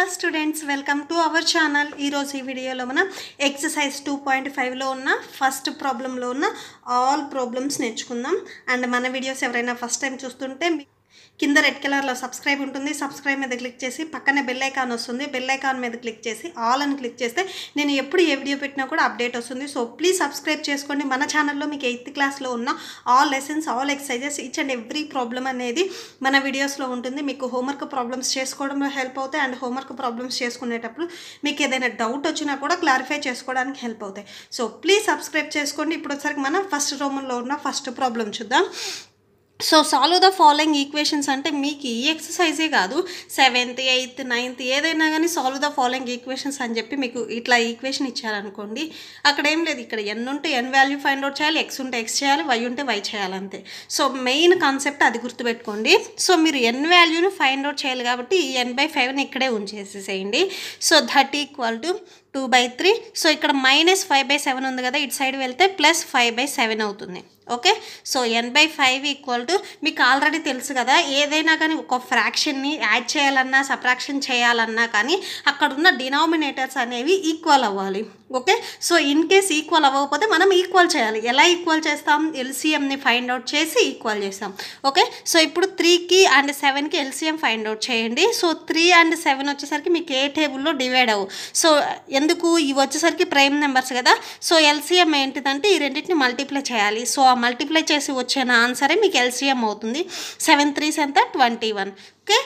hello students welcome to our channel ఈరోజు ఈ వీడియోలో మనం ఎక్సర్సైజ్ టూ పాయింట్ ఫైవ్లో ఉన్న ఫస్ట్ ప్రాబ్లంలో ఉన్న ఆల్ ప్రాబ్లమ్స్ నేర్చుకుందాం అండ్ మన వీడియోస్ ఎవరైనా ఫస్ట్ టైం చూస్తుంటే కింద రెడ్ కలర్లో సబ్స్క్రైబ్ ఉంటుంది సబ్స్క్రైబ్ మీద క్లిక్ చేసి పక్కనే బెల్ ఐకాన్ వస్తుంది బెల్ ఐకాన్ మీద క్లిక్ చేసి ఆల్ అని క్లిక్ చేస్తే నేను ఎప్పుడు ఏ వీడియో పెట్టినా కూడా అప్డేట్ వస్తుంది సో ప్లీజ్ సబ్స్క్రైబ్ చేసుకోండి మన ఛానల్లో మీకు ఎయిత్ క్లాస్లో ఉన్న all lessons all exercises each and every problem అనేది మన వీడియోస్లో ఉంటుంది మీకు హోంవర్క్ ప్రాబ్లమ్స్ చేసుకోవడంలో హెల్ప్ అవుతాయి అండ్ హోంవర్క్ ప్రాబ్లమ్స్ చేసుకునేటప్పుడు మీకు ఏదైనా డౌట్ వచ్చినా కూడా క్లారిఫై చేసుకోవడానికి హెల్ప్ అవుతాయి సో ప్లీజ్ సబ్స్క్రైబ్ చేసుకోండి ఇప్పుడు ఒకసారి మనం ఫస్ట్ రోమ్లో ఉన్న ఫస్ట్ ప్రాబ్లం చూద్దాం so solve the following equations అంటే మీకు ఈ ఎక్సర్సైజే కాదు సెవెంత్ ఎయిత్ నైన్త్ ఏదైనా కానీ సాల్వ్ ద ఫాలోయింగ్ ఈక్వేషన్స్ అని చెప్పి మీకు ఇట్లా ఈక్వేషన్ ఇచ్చారనుకోండి అక్కడ ఏం లేదు ఇక్కడ ఎన్ ఉంటే ఎన్ వాల్యూ ఫైండ్ అవుట్ చేయాలి ఎక్స్ ఉంటే ఎక్స్ చేయాలి వై ఉంటే వై చేయాలి అంతే సో మెయిన్ కాన్సెప్ట్ అది గుర్తుపెట్టుకోండి సో మీరు ఎన్ వాల్యూని ఫైండ్ అవుట్ చేయాలి కాబట్టి ఈ ఎన్ బై ఫైవ్ని ఇక్కడే ఉంచేసేసేయండి so thirty equal to two by three so ఇక్కడ మైనస్ ఫైవ్ బై సెవెన్ ఉంది కదా ఇటు సైడ్ వెళ్తే ప్లస్ ఫైవ్ బై సెవెన్ అవుతుంది okay so N by five equal to మీకు ఆల్రెడీ తెలుసు కదా ఏదైనా కానీ ఒక ఫ్రాక్షన్ని యాడ్ చేయాలన్నా సబ్రాక్షన్ చేయాలన్నా కానీ అక్కడ ఉన్న డినామినేటర్స్ అనేవి ఈక్వల్ అవ్వాలి okay so in case equal అవ్వకపోతే మనం ఈక్వల్ చేయాలి ఎలా ఈక్వల్ చేస్తాం ఎల్సిఎంని ఫైండ్ అవుట్ చేసి ఈక్వల్ చేస్తాం ఓకే సో ఇప్పుడు త్రీకి అండ్ సెవెన్కి ఎల్సిఎం ఫైండ్ అవుట్ చేయండి సో త్రీ అండ్ సెవెన్ వచ్చేసరికి మీకు ఏ టేబుల్లో డివైడ్ అవ్వు సో ఎందుకు ఇవి వచ్చేసరికి ప్రైమ్ నెంబర్స్ కదా సో ఎల్సీఎం ఏంటిదంటే ఈ రెండింటిని మల్టిప్లై చేయాలి సో ఆ మల్టిప్లై చేసి వచ్చిన ఆన్సరే మీకు ఎల్సీఎం అవుతుంది సెవెన్ త్రీస్ ఎంత twenty one okay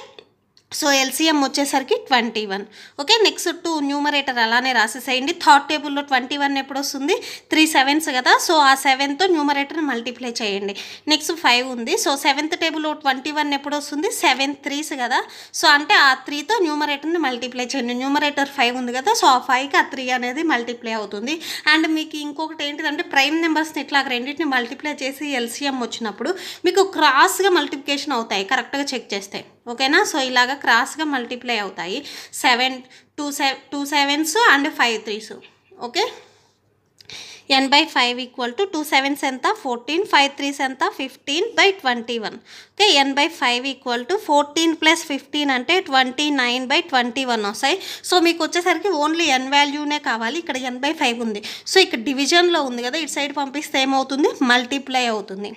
so LCM వచ్చేసరికి twenty one okay next two numerator అలానే రాసేసేయండి థర్డ్ టేబుల్లో ట్వంటీ వన్ ఎప్పుడు వస్తుంది త్రీ సెవెన్స్ కదా సో ఆ సెవెన్తో న్యూమరేటర్ మల్టిప్లై చేయండి నెక్స్ట్ ఫైవ్ ఉంది సో సెవెంత్ టేబుల్లో ట్వంటీ వన్ ఎప్పుడు వస్తుంది సెవెన్ త్రీస్ కదా సో అంటే ఆ త్రీతో న్యూమరేటర్ని మల్టిప్లై చేయండి న్యూమరేటర్ ఫైవ్ ఉంది కదా సో ఆ ఫైవ్కి ఆ త్రీ అనేది మల్టిప్లై అవుతుంది అండ్ మీకు ఇంకొకటి ఏంటిదంటే ప్రైమ్ నెంబర్స్ని ఇట్లా రెండింటిని మల్టిప్లై చేసి ఎల్సీఎం వచ్చినప్పుడు మీకు క్రాస్గా మల్టిప్లికేషన్ అవుతాయి కరెక్ట్గా చెక్ చేస్తే ఓకేనా సో ఇలాగ క్రాస్గా మల్టిప్లై అవుతాయి seven two seven two sevens and five threes okay N by five equal to two sevens ఎంత ఫోర్టీన్ ఫైవ్ త్రీస్ ఎంత fifteen by twenty one okay N by five equal to fourteen plus fifteen అంటే twenty nine by twenty one వస్తాయి so మీకు వచ్చేసరికి only N వాల్యూనే కావాలి ఇక్కడ N by five ఉంది సో ఇక్కడ డివిజన్లో ఉంది కదా ఇటు సైడ్ పంపిస్తే ఏమవుతుంది మల్టిప్లై అవుతుంది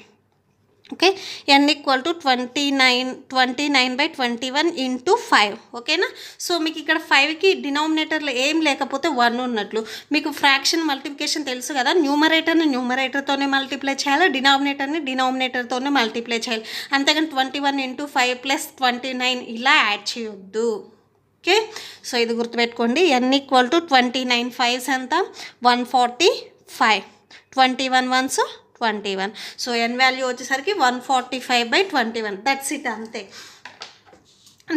okay N equal to twenty nine twenty nine by twenty one into five ఓకేనా సో మీకు ఇక్కడ ఫైవ్కి డినామినేటర్లో ఏం లేకపోతే వన్ ఉన్నట్లు మీకు ఫ్రాక్షన్ మల్టిప్లికేషన్ తెలుసు కదా న్యూమరేటర్ని న్యూమరేటర్తోనే మల్టిప్లై చేయాలి డినామినేటర్ని డినామినేటర్తోనే మల్టిప్లై చేయాలి అంతేగాని twenty one into five plus twenty nine ఇలా యాడ్ చేయొద్దు ఓకే సో ఇది గుర్తుపెట్టుకోండి N equal to twenty nine fives ఎంత one forty five twenty one ones twenty one so N value వచ్చేసరికి one forty five by twenty one that's it అంతే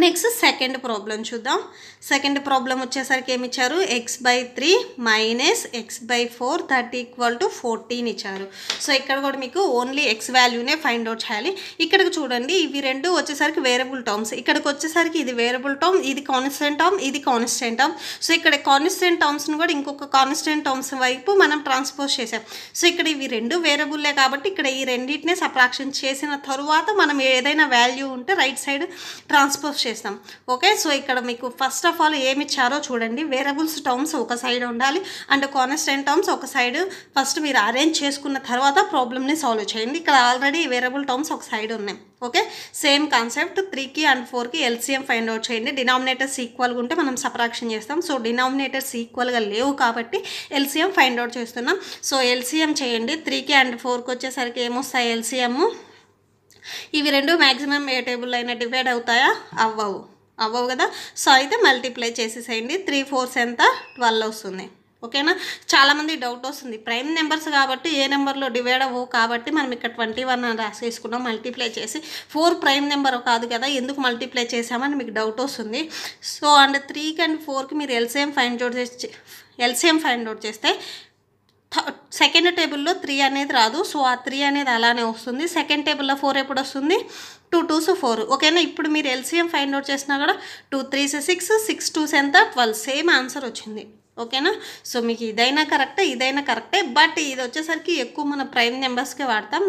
next second problem చూద్దాం second problem వచ్చేసరికి ఏమి ఇచ్చారు X by three minus X by four thirty equal to fourteen ఇచ్చారు so ఇక్కడ కూడా మీకు ఓన్లీ ఎక్స్ వాల్యూనే ఫైండ్ అవుట్ చేయాలి ఇక్కడికి చూడండి ఇవి రెండు వచ్చేసరికి వేరబుల్ టర్మ్స్ ఇక్కడికి వచ్చేసరికి ఇది వేరబుల్ టర్మ్ ఇది కాన్స్టెంట్ టర్మ్ ఇది కాన్స్టెంట్ టర్మ్ సో ఇక్కడ కాన్స్టెంట్ టర్మ్స్ని కూడా ఇంకొక కాన్స్టెంట్ టర్మ్స్ వైపు మనం ట్రాన్స్పోజ్ చేసాం సో ఇక్కడ ఇవి రెండు వేరబుల్లే కాబట్టి ఇక్కడ ఈ రెండింటినే సప్రాక్షన్ చేసిన తరువాత మనం ఏదైనా వాల్యూ ఉంటే రైట్ సైడ్ ట్రాన్స్పోజ్ చేస్తాం ఓకే సో ఇక్కడ మీకు ఫస్ట్ ఆఫ్ ఆల్ ఏమి ఇచ్చారో చూడండి వేరబుల్స్ టర్మ్స్ ఒక సైడ్ ఉండాలి అండ్ కాన్స్టెంట్ టర్మ్స్ ఒక సైడ్ ఫస్ట్ మీరు అరేంజ్ చేసుకున్న తర్వాత ప్రాబ్లమ్ని సాల్వ్ చేయండి ఇక్కడ ఆల్రెడీ వేరబుల్ టర్మ్స్ ఒక సైడ్ ఉన్నాయి ఓకే సేమ్ కాన్సెప్ట్ త్రీకి అండ్ ఫోర్కి ఎల్సీఎం ఫైండ్ అవుట్ చేయండి డినామినేటర్స్ ఈక్వల్గా ఉంటే మనం సపరాక్షన్ చేస్తాం సో డినామినేటర్స్ ఈక్వల్గా లేవు కాబట్టి ఎల్సీఎం ఫైండ్ అవుట్ చేస్తున్నాం సో ఎల్సీఎం చేయండి త్రీకి అండ్ ఫోర్కి వచ్చేసరికి ఏమొస్తాయి ఎల్సీఎమ్ ఇవి రెండు మ్యాక్సిమం ఏ టేబుల్ అయినా డివైడ్ అవుతాయా అవ్వవు అవ్వవు కదా సో అయితే మల్టిప్లై చేసేసేయండి త్రీ ఫోర్స్ ఎంత ట్వెల్వ్ వస్తుంది ఓకేనా చాలామంది డౌట్ వస్తుంది ప్రైమ్ నెంబర్స్ కాబట్టి ఏ నెంబర్లో డివైడ్ అవ్వవు కాబట్టి మనం ఇక్కడ ట్వంటీ వన్ అని రాసేసుకున్నాం మల్టిప్లై చేసి ఫోర్ ప్రైమ్ నెంబర్ కాదు కదా ఎందుకు మల్టిప్లై చేసామని మీకు డౌట్ వస్తుంది సో అండ్ త్రీకి అండ్ ఫోర్కి మీరు ఎల్సీఎం ఫైండ్ అవుట్ చేసి ఎల్సిఎం ఫైండ్ అవుట్ చేస్తే సెకండ్ టేబుల్లో త్రీ అనేది రాదు సో ఆ త్రీ అనేది అలానే వస్తుంది సెకండ్ టేబుల్లో ఫోర్ ఎప్పుడు వస్తుంది టూ టూస్ ఫోర్ ఓకేనా ఇప్పుడు మీరు ఎల్సీఎం ఫైండ్ అవుట్ చేసినా కూడా two threes six six twos ఎంత ట్వెల్వ్ సేమ్ ఆన్సర్ వచ్చింది ఓకేనా సో మీకు ఇదైనా కరెక్టే ఇదైనా కరెక్టే బట్ ఇది వచ్చేసరికి ఎక్కువ మన ప్రైమ్ నెంబర్స్కే వాడతాం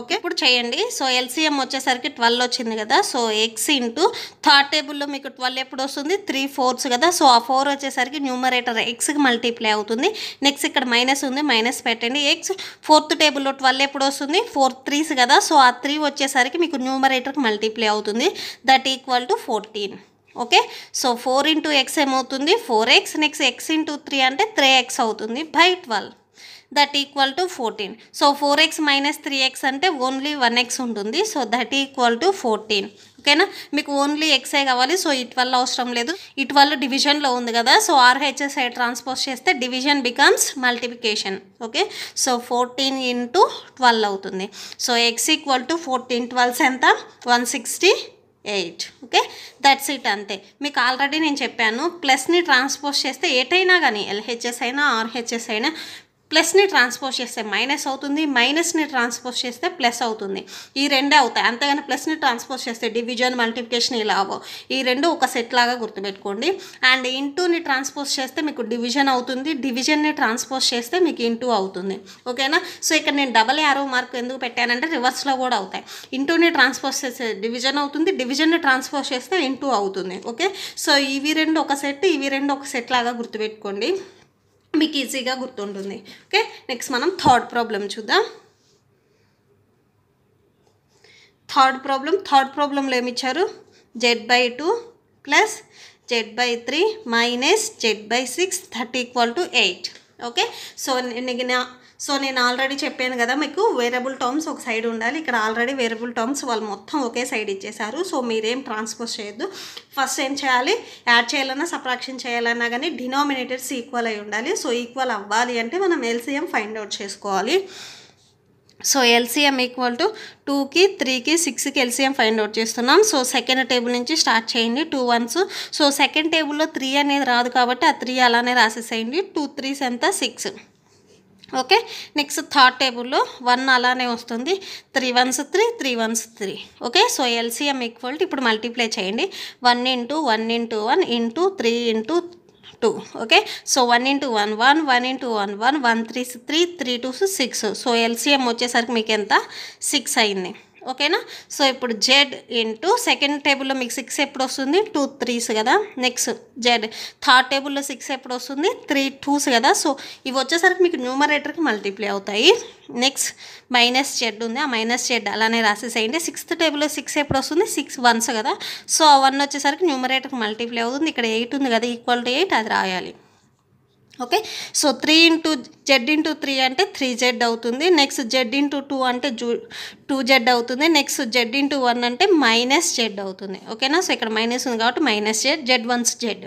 ఓకే ఇప్పుడు చేయండి సో ఎల్సీఎం వచ్చేసరికి ట్వెల్వ్ వచ్చింది కదా సో ఎక్స్ ఇంటూ థర్డ్ టేబుల్లో మీకు ట్వెల్వ్ ఎప్పుడు వస్తుంది త్రీ ఫోర్స్ కదా సో ఆ ఫోర్ వచ్చేసరికి న్యూమరేటర్ ఎక్స్కి మల్టీప్లై అవుతుంది నెక్స్ట్ ఇక్కడ మైనస్ ఉంది మైనస్ పెట్టండి ఎక్స్ ఫోర్త్ టేబుల్లో ట్వెల్వ్ ఎప్పుడు వస్తుంది ఫోర్ త్రీస్ కదా సో ఆ త్రీ వచ్చేసరికి మీకు న్యూమరేటర్కి మల్టీప్లై అవుతుంది that equal to fourteen okay so four into X ఏమవుతుంది four X next X into three అంటే త్రీ ఎక్స్ అవుతుంది by twelve that equal to fourteen so four X minus three X అంటే only one X ఉంటుంది so that equal to fourteen ఓకేనా మీకు only ఎక్సే కావాలి so వల్ల అవసరం లేదు వల్ల డివిజన్లో ఉంది కదా సో ఆర్హెచ్ఎస్ ఐ ట్రాన్స్పోజ్ చేస్తే division becomes multiplication okay so fourteen into twelve అవుతుంది so X equal to fourteen twelves ఎంత one sixty eight okay that's it అంతే మీకు ఆల్రెడీ నేను చెప్పాను ప్లస్ని ట్రాన్స్పోజ్ చేస్తే ఎటైనా కానీ ఎల్హెచ్ఎస్ అయినా ఆర్హెచ్ఎస్ అయినా ప్లస్ని ట్రాన్స్పోజ్ చేస్తే మైనస్ అవుతుంది మైనస్ని ట్రాన్స్పోజ్ చేస్తే ప్లస్ అవుతుంది ఈ రెండే అవుతాయి అంతేగాని ప్లస్ని ట్రాన్స్పోజ్ చేస్తే డివిజన్ మల్టిప్లికేషన్ ఇలా అవ్వవు ఈ రెండు ఒక సెట్ లాగా గుర్తుపెట్టుకోండి అండ్ ఇంటూని ట్రాన్స్పోజ్ చేస్తే మీకు డివిజన్ అవుతుంది డివిజన్ని ట్రాన్స్పోజ్ చేస్తే మీకు ఇంటూ అవుతుంది ఓకేనా సో ఇక్కడ నేను డబల్ యారో మార్క్ ఎందుకు పెట్టానంటే రివర్స్లో కూడా అవుతాయి ఇంటూని ట్రాన్స్పోజ్ చేస్తే డివిజన్ అవుతుంది డివిజన్ని ట్రాన్స్పోజ్ చేస్తే ఇంటూ అవుతుంది ఓకే సో ఇవి రెండు ఒక సెట్ ఇవి రెండు ఒక సెట్ లాగా గుర్తుపెట్టుకోండి మీకు ఈజీగా గుర్తుంటుంది ఓకే నెక్స్ట్ మనం థర్డ్ ప్రాబ్లం చూద్దాం థర్డ్ ప్రాబ్లం థర్డ్ ప్రాబ్లంలో ఇచ్చారు Z by two plus Z by three minus Z by six thirty equal to eight okay so నేను సో నేను ఆల్రెడీ చెప్పాను కదా మీకు వేరబుల్ టర్మ్స్ ఒక సైడ్ ఉండాలి ఇక్కడ ఆల్రెడీ వేరబుల్ టర్మ్స్ వాళ్ళు మొత్తం ఒకే సైడ్ ఇచ్చేశారు సో మీరేం ట్రాన్స్పోజ్ చేయొద్దు ఫస్ట్ ఏం చేయాలి యాడ్ చేయాలన్నా సప్రాక్షన్ చేయాలన్నా కానీ డినామినేటర్స్ ఈక్వల్ అయి ఉండాలి సో ఈక్వల్ అవ్వాలి అంటే మనం ఎల్సీఎం ఫైండ్ అవుట్ చేసుకోవాలి సో ఎల్సీఎం ఈక్వల్ టు టూకి త్రీకి సిక్స్కి ఎల్సీఎం ఫైండ్ అవుట్ చేస్తున్నాం సో సెకండ్ టేబుల్ నుంచి స్టార్ట్ చేయండి టూ వన్స్ సో సెకండ్ టేబుల్లో త్రీ అనేది రాదు కాబట్టి ఆ త్రీ అలానే రాసేసేయండి టూ త్రీస్ ఎంత సిక్స్ ఓకే నెక్స్ట్ థర్డ్ టేబుల్లో వన్ అలానే వస్తుంది three ones three three ones three okay so LCM equal ఇప్పుడు మల్టీప్లై చేయండి one into one into one into three into two okay so one into one one one into one one one three three three two six so LCM వచ్చేసరికి మీకు ఎంత six అయింది ఓకేనా so ఇప్పుడు Z into second టేబుల్లో మీకు six ఎప్పుడు వస్తుంది టూ త్రీస్ కదా నెక్స్ట్ జెడ్ థర్డ్ టేబుల్లో సిక్స్ ఎప్పుడు వస్తుంది త్రీ టూస్ కదా సో ఇవి వచ్చేసరికి మీకు న్యూమరేటర్కి మల్టిప్లై అవుతాయి నెక్స్ట్ మైనస్ జెడ్ ఉంది ఆ మైనస్ జెడ్ అలానే రాసేసేయండి సిక్స్త్ టేబుల్లో సిక్స్ ఎప్పుడు వస్తుంది సిక్స్ వన్స్ కదా సో ఆ వన్ వచ్చేసరికి న్యూమరేటర్కి మల్టిప్లై అవుతుంది ఇక్కడ ఎయిట్ ఉంది కదా ఈక్వల్ టు ఎయిట్ అది రాయాలి okay so three into Z into three అంటే త్రీ జెడ్ అవుతుంది నెక్స్ట్ జెడ్ ఇంటూ టూ అంటే జూ టూ జెడ్ అవుతుంది నెక్స్ట్ జెడ్ ఇంటూ వన్ అంటే మైనస్ జెడ్ అవుతుంది ఓకేనా సో ఇక్కడ మైనస్ ఉంది కాబట్టి minus Z Z ones Z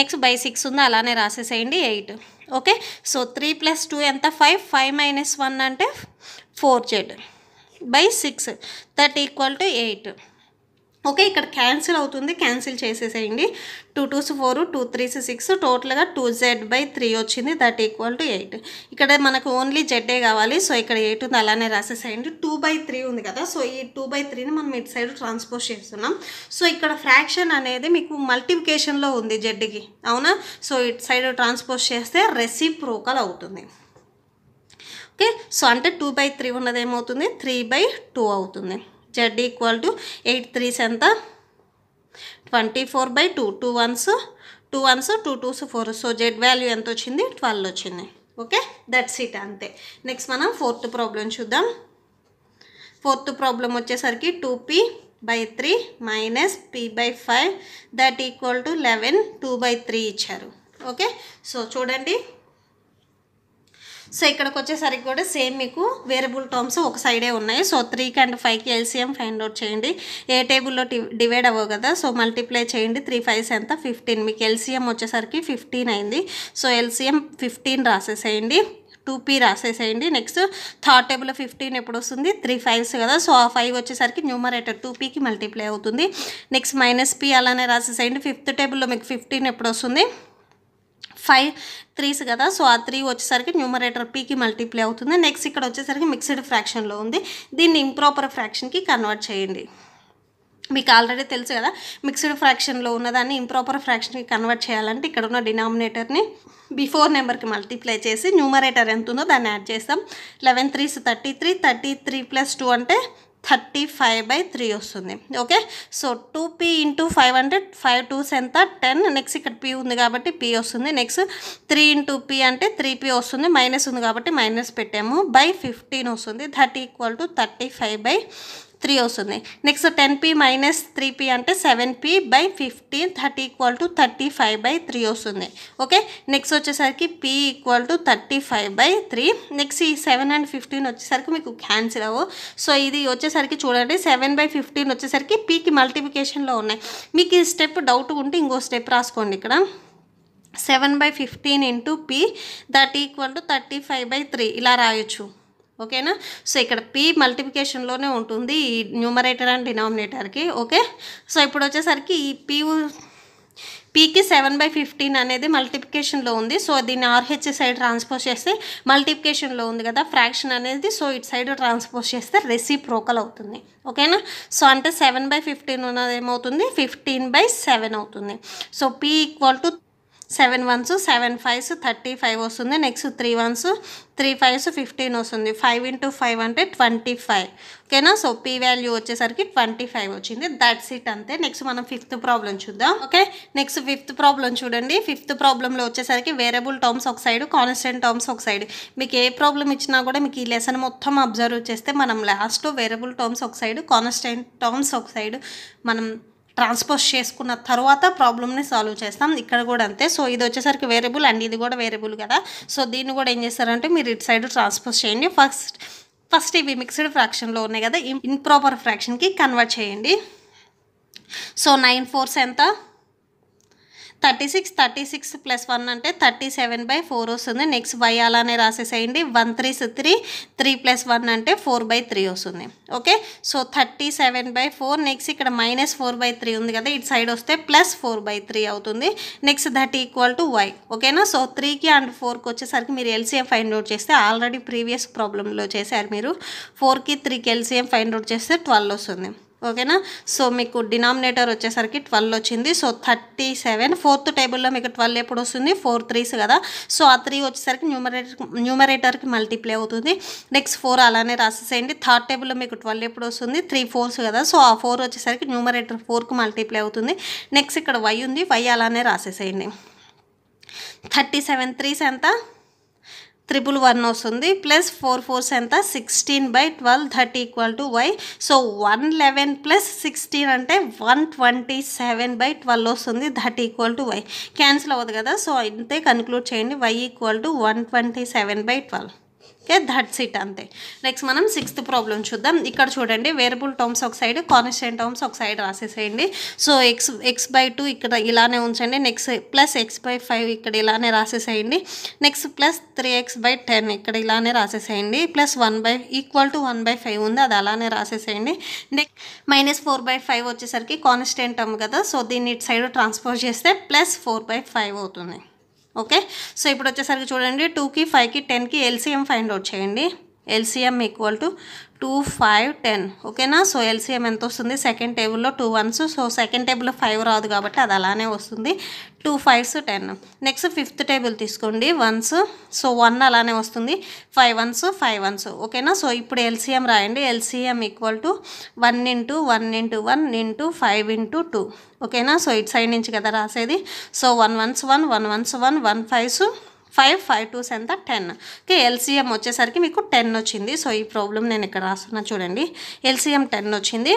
next by six ఉంది అలానే రాసేసేయండి eight okay so three plus two ఎంత ఫైవ్ ఫైవ్ మైనస్ వన్ అంటే four Z by six that equal to eight okay ఇక్కడ క్యాన్సిల్ అవుతుంది క్యాన్సిల్ చేసేసేయండి two twos four two threes six టోటల్గా two Z by three వచ్చింది that equal to eight ఇక్కడ మనకు only జెడ్ఏ కావాలి సో ఇక్కడ ఎయిట్ ఉంది అలానే రాసేసేయండి టూ బై త్రీ ఉంది కదా సో ఈ టూ బై త్రీని మనం ఇటు సైడ్ ట్రాన్స్పోజ్ చేస్తున్నాం సో ఇక్కడ ఫ్రాక్షన్ అనేది మీకు మల్టిఫికేషన్లో ఉంది జెడ్కి అవునా సో ఇటు సైడ్ ట్రాన్స్పోజ్ చేస్తే రెసిప్రోకల్ అవుతుంది ఓకే సో అంటే టూ బై త్రీ ఉన్నది ఏమవుతుంది త్రీ బై టూ అవుతుంది Z equal to eight threes ఎంత twenty four by two two ones two ones two twos four so Z value ఎంత వచ్చింది ట్వెల్వ్ వచ్చింది ఓకే దట్స్ ఇట్ అంతే next మనం ఫోర్త్ ప్రాబ్లం చూద్దాం ఫోర్త్ ప్రాబ్లం వచ్చేసరికి two P by three minus P by five that equal to eleven two by three ఇచ్చారు okay so చూడండి so ఇక్కడికి వచ్చేసరికి కూడా సేమ్ మీకు వేరియబుల్ టర్మ్స్ ఒక సైడే ఉన్నాయి సో త్రీకి అండ్ ఫైవ్కి ఎల్సిఎం ఫైండ్ అవుట్ చేయండి ఏ టేబుల్లో డివైడ్ అవ్వవు కదా సో మల్టిప్లై చేయండి త్రీ ఫైవ్స్ ఎంత ఫిఫ్టీన్ మీకు ఎల్సిఎం వచ్చేసరికి ఫిఫ్టీన్ అయింది సో ఎల్సిఎం ఫిఫ్టీన్ రాసేసేయండి టూ పీ రాసేసేయండి నెక్స్ట్ థర్డ్ టేబుల్లో ఫిఫ్టీన్ ఎప్పుడు వస్తుంది త్రీ ఫైవ్స్ కదా సో ఆ ఫైవ్ వచ్చేసరికి న్యూమరేటర్ టూ పీకి మల్టిప్లై అవుతుంది నెక్స్ట్ మైనస్ పీ అలానే రాసేసేయండి ఫిఫ్త్ టేబుల్లో మీకు ఫిఫ్టీన్ ఎప్పుడు వస్తుంది ఫైవ్ త్రీస్ కదా సో ఆ త్రీ వచ్చేసరికి న్యూమరేటర్ పీకి మల్టీప్లై అవుతుంది నెక్స్ట్ ఇక్కడ వచ్చేసరికి మిక్స్డ్ ఫ్రాక్షన్లో ఉంది దీన్ని ఇంప్రాపర్ ఫ్రాక్షన్కి కన్వర్ట్ చేయండి మీకు ఆల్రెడీ తెలుసు కదా మిక్స్డ్ ఫ్రాక్షన్లో ఉన్నదాన్ని ఇంప్రాపర్ ఫ్రాక్షన్కి కన్వర్ట్ చేయాలంటే ఇక్కడ ఉన్న డినామినేటర్ని బిఫోర్ నెంబర్కి మల్టిప్లై చేసి న్యూమరేటర్ ఎంత ఉందో దాన్ని యాడ్ చేస్తాం eleven threes thirty three thirty three plus two అంటే థర్టీ ఫైవ్ బై త్రీ వస్తుంది okay so two P into five hundred five twos ఎంత టెన్ నెక్స్ట్ ఇక్కడ పీ ఉంది కాబట్టి పీ వస్తుంది నెక్స్ట్ త్రీ ఇంటూ పీ అంటే త్రీ పీ వస్తుంది minus ఉంది కాబట్టి మైనస్ పెట్టాము బై ఫిఫ్టీన్ వస్తుంది thirty equal to thirty five by three వస్తుంది next ten P minus three P అంటే seven P by fifteen thirty equal to thirty five by three వస్తుంది okay next వచ్చేసరికి P equal to thirty five by three next ఈ seven and fifteen వచ్చేసరికి మీకు cancel అవ్వు so ఇది వచ్చేసరికి చూడండి సెవెన్ బై ఫిఫ్టీన్ వచ్చేసరికి పీకి మల్టిఫికేషన్లో ఉన్నాయి మీకు ఈ స్టెప్ డౌట్ ఉంటే ఇంకో స్టెప్ రాసుకోండి ఇక్కడ seven by fifteen into P that equal to thirty five by three ఇలా రాయొచ్చు ఓకేనా సో ఇక్కడ పి మల్టిప్లికేషన్లోనే ఉంటుంది ఈ న్యూమరేటర్ అండ్ డినామినేటర్కి ఓకే సో ఇప్పుడు వచ్చేసరికి ఈ పి పీకి సెవెన్ బై ఫిఫ్టీన్ అనేది మల్టిప్లికేషన్లో ఉంది సో దీన్ని ఆర్హెచ్ సైడ్ ట్రాన్స్పోజ్ చేస్తే మల్టిప్లికేషన్లో ఉంది కదా ఫ్రాక్షన్ అనేది సో ఇటు సైడ్ ట్రాన్స్పోజ్ చేస్తే రెసిప్రోకల్ అవుతుంది ఓకేనా సో అంటే సెవెన్ బై ఫిఫ్టీన్ ఉన్నది ఏమవుతుంది ఫిఫ్టీన్ బై సెవెన్ అవుతుంది so P equal to seven ones seven fives thirty five వస్తుంది next three ones three fives fifteen వస్తుంది ఫైవ్ ఇంటూ ఫైవ్ అంటే ట్వంటీ ఫైవ్ ఓకేనా సో పీ వాల్యూ వచ్చేసరికి twenty five వచ్చింది that's it అంతే next మనం fifth problem చూద్దాం okay next fifth problem చూడండి ఫిఫ్త్ ప్రాబ్లంలో వచ్చేసరికి వేరేబుల్ టర్మ్స్ ఒక సైడ్ కాన్స్టెంట్ టర్మ్స్ ఒక సైడ్ మీకు ఏ ప్రాబ్లం ఇచ్చినా కూడా మీకు ఈ లెసన్ మొత్తం అబ్జర్వ్ చేస్తే మనం లాస్ట్ వేరబుల్ టర్మ్స్ ఒక సైడ్ కాన్స్టెంట్ టర్మ్స్ ఒక సైడ్ మనం ట్రాన్స్పోజ్ చేసుకున్న తర్వాత ప్రాబ్లమ్ని సాల్వ్ చేస్తాం ఇక్కడ కూడా అంతే సో ఇది వచ్చేసరికి వేరియబుల్ అండ్ ఇది కూడా వేరియబుల్ కదా సో దీన్ని కూడా ఏం చేస్తారంటే మీరు ఇటు సైడ్ ట్రాన్స్పోజ్ చేయండి ఫస్ట్ ఫస్ట్ ఇవి మిక్స్డ్ ఫ్రాక్షన్లో ఉన్నాయి కదా ఇంప్రాపర్ ఫ్రాక్షన్కి కన్వర్ట్ చేయండి సో నైన్ ఫోర్స్ ఎంత thirty six thirty six plus one అంటే థర్టీ సెవెన్ బై ఫోర్ వస్తుంది నెక్స్ట్ వై అలానే రాసేసేయండి one three three three plus one అంటే ఫోర్ బై త్రీ వస్తుంది okay so thirty seven by four next ఇక్కడ minus four by three ఉంది కదా ఇటు సైడ్ వస్తే ప్లస్ ఫోర్ బై త్రీ అవుతుంది next that equal to Y ఓకేనా సో త్రీకి అండ్ ఫోర్కి వచ్చేసరికి మీరు ఎల్సీఎం ఫైండ్ అవుట్ చేస్తే ఆల్రెడీ ప్రీవియస్ ప్రాబ్లంలో చేశారు మీరు ఫోర్కి త్రీకి ఎల్సీఎం ఫైండ్ అవుట్ చేస్తే ట్వెల్వ్ వస్తుంది ఓకేనా సో మీకు డినామినేటర్ వచ్చేసరికి ట్వెల్వ్ వచ్చింది సో థర్టీ సెవెన్ ఫోర్త్ టేబుల్లో మీకు ట్వెల్వ్ ఎప్పుడు వస్తుంది ఫోర్ త్రీస్ కదా సో ఆ త్రీ వచ్చేసరికి న్యూమరేటర్ న్యూమరేటర్కి మల్టిప్లై అవుతుంది నెక్స్ట్ ఫోర్ అలానే రాసేసేయండి థర్డ్ టేబుల్లో మీకు ట్వెల్వ్ ఎప్పుడు వస్తుంది త్రీ ఫోర్స్ కదా సో ఆ ఫోర్ వచ్చేసరికి న్యూమరేటర్ ఫోర్కి మల్టిప్లై అవుతుంది నెక్స్ట్ ఇక్కడ వై ఉంది వై అలానే రాసేసేయండి థర్టీ సెవెన్ త్రీస్ ఎంత త్రిపుల్ వన్ వస్తుంది ప్లస్ ఫోర్ ఫోర్స్ ఎంత sixteen by twelve thirty equal to Y so one eleven plus sixteen అంటే one twenty seven by twelve వస్తుంది thirty equal to Y cancel అవ్వదు కదా so అంతే conclude చేయండి Y equal to one twenty seven by twelve okay that's it అంతే next మనం sixth problem చూద్దాం ఇక్కడ చూడండి వేరబుల్ టర్మ్స్ ఒక సైడ్ కాన్స్టెంట్ టర్మ్స్ ఒక సైడ్ రాసేసేయండి so X X by two ఇక్కడ ఇలానే ఉంచండి next plus X by five ఇక్కడ ఇలానే రాసేసేయండి next plus three X by ten ఇక్కడ ఇలానే రాసేసేయండి plus one by equal to one by five ఉంది అది అలానే రాసేసేయండి next minus four by five వచ్చేసరికి కాన్స్టెంట్ టర్మ్ కదా సో దీన్ని ఇటు సైడ్ ట్రాన్స్పోర్ట్ చేస్తే ప్లస్ ఫోర్ బై ఫైవ్ అవుతుంది ఓకే సో ఇప్పుడు వచ్చేసరికి చూడండి టూకి ఫైవ్కి టెన్కి ఎల్సీఎం ఫైండ్ అవుట్ చేయండి LCM equal to two five ten ఓకేనా సో ఎల్సీఎం ఎంత వస్తుంది సెకండ్ టేబుల్లో టూ వన్స్ సో సెకండ్ టేబుల్లో ఫైవ్ రాదు కాబట్టి అది అలానే వస్తుంది two fives ten next fifth table తీసుకోండి వన్స్ సో వన్ అలానే వస్తుంది ఫైవ్ వన్స్ ఫైవ్ వన్స్ ఓకేనా సో ఇప్పుడు ఎల్సీఎం రాయండి LCM equal to one into one into one into five into two ఓకేనా సో ఇటు సైడ్ నుంచి కదా రాసేది so one ones one one ones one one fives five five twos ఎంత ten okay LCM వచ్చేసరికి మీకు టెన్ వచ్చింది సో ఈ ప్రాబ్లం నేను ఇక్కడ రాస్తున్నా చూడండి ఎల్సీఎం టెన్ వచ్చింది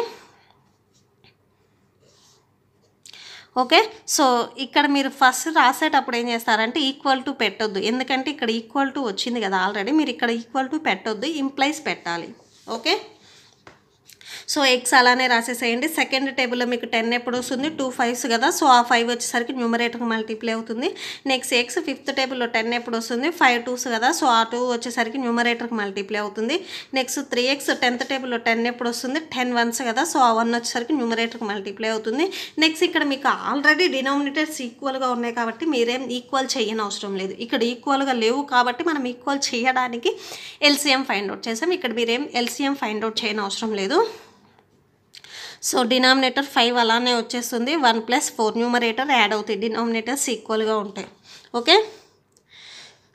ఓకే సో ఇక్కడ మీరు ఫస్ట్ రాసేటప్పుడు ఏం చేస్తారంటే ఈక్వల్ టు పెట్టొద్దు ఎందుకంటే ఇక్కడ ఈక్వల్ టు వచ్చింది కదా ఆల్రెడీ మీరు ఇక్కడ ఈక్వల్ టు పెట్టొద్దు ఇంప్లైస్ పెట్టాలి ఓకే సో ఎక్స్ అలానే రాసేసేయండి సెకండ్ టేబుల్లో మీకు టెన్ ఎప్పుడు వస్తుంది టూ ఫైవ్స్ కదా సో ఆ ఫైవ్ వచ్చేసరికి న్యూమరేటర్ మల్టిప్లై అవుతుంది నెక్స్ట్ ఎక్స్ ఫిఫ్త్ టేబుల్లో టెన్ ఎప్పుడు వస్తుంది ఫైవ్ టూస్ కదా సో ఆ టూ వచ్చేసరికి న్యూమరేటర్కి మల్టిప్లై అవుతుంది నెక్స్ట్ త్రీ ఎక్స్ టెన్త్ టేబుల్లో టెన్ ఎప్పుడు వస్తుంది టెన్ వన్స్ కదా సో ఆ వన్ వచ్చేసరికి న్యూమరేటర్కి మల్టిప్లై అవుతుంది నెక్స్ట్ ఇక్కడ మీకు ఆల్రెడీ డినామినేటర్స్ ఈక్వల్గా ఉన్నాయి కాబట్టి మీరేం ఈక్వల్ చేయని అవసరం లేదు ఇక్కడ ఈక్వల్గా లేవు కాబట్టి మనం ఈక్వల్ చేయడానికి ఎల్సిఎం ఫైండ్ అవుట్ చేసాం ఇక్కడ మీరేం ఎల్సిఎం ఫైండ్ అవుట్ చేయని అవసరం లేదు సో డినామినేటర్ ఫైవ్ అలానే వచ్చేస్తుంది one plus four numerator add అవుతాయి డినామినేటర్స్ ఈక్వల్గా ఉంటాయి okay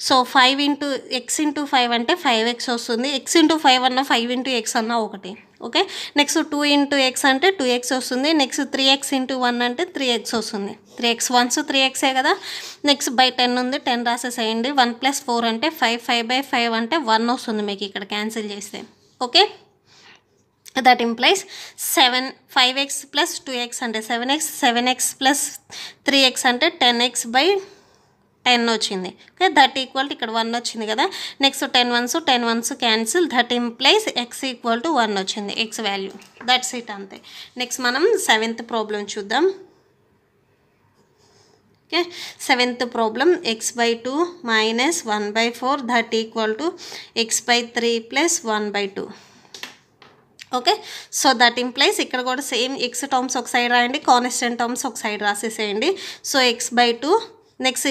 so five into X into five అంటే ఫైవ్ ఎక్స్ వస్తుంది ఎక్స్ ఇంటూ ఫైవ్ అన్న ఫైవ్ ఇంటూ ఎక్స్ అన్న ఒకటి okay next two into X అంటే టూ ఎక్స్ వస్తుంది next three X into one అంటే త్రీ ఎక్స్ వస్తుంది త్రీ ఎక్స్ వన్స్ త్రీ ఎక్సే కదా నెక్స్ట్ బై టెన్ ఉంది టెన్ రాసేసేయండి వన్ ప్లస్ ఫోర్ అంటే ఫైవ్ ఫైవ్ బై ఫైవ్ అంటే వన్ వస్తుంది మీకు ఇక్కడ క్యాన్సిల్ చేస్తే okay seven five X plus two X అంటే seven seven X X plus three X అంటే టెన్ ఎక్స్ బై టెన్ వచ్చింది ఓకే దట్ ఈక్వల్ టు ఇక్కడ వన్ వచ్చింది కదా next ten ones ten ones cancel that implies X equal to one వచ్చింది X value that's it అంతే next మనం seventh problem చూద్దాం okay seventh problem X by two minus one by four that equal to X by three plus one by two okay so that implies ఇక్కడ కూడా same X terms ఒక side రాయండి constant terms ఒక side రాసేసేయండి so X by two next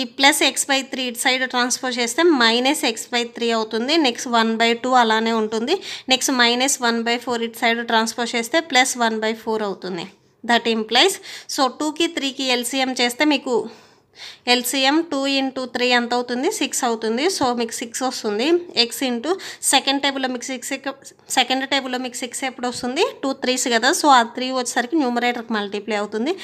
ఈ plus X by three ఇటు side transfer చేస్తే minus X by three అవుతుంది నెక్స్ట్ వన్ బై టూ అలానే ఉంటుంది next minus one by four ఇటు సైడ్ ట్రాన్స్ఫర్ చేస్తే ప్లస్ వన్ బై ఫోర్ అవుతుంది దట్ ఇంప్లైస్ సో టూకి త్రీకి ఎల్సీఎం చేస్తే మీకు ఎల్సిఎం టూ ఇంటూ త్రీ ఎంత అవుతుంది సిక్స్ అవుతుంది సో మీకు సిక్స్ వస్తుంది ఎక్స్ ఇంటూ సెకండ్ టేబుల్లో మీకు సిక్స్ సెకండ్ టేబుల్లో మీకు సిక్స్ ఎప్పుడు వస్తుంది టూ త్రీస్ కదా సో ఆ త్రీ వచ్చేసరికి న్యూమరేటర్కి మల్టీప్లై అవుతుంది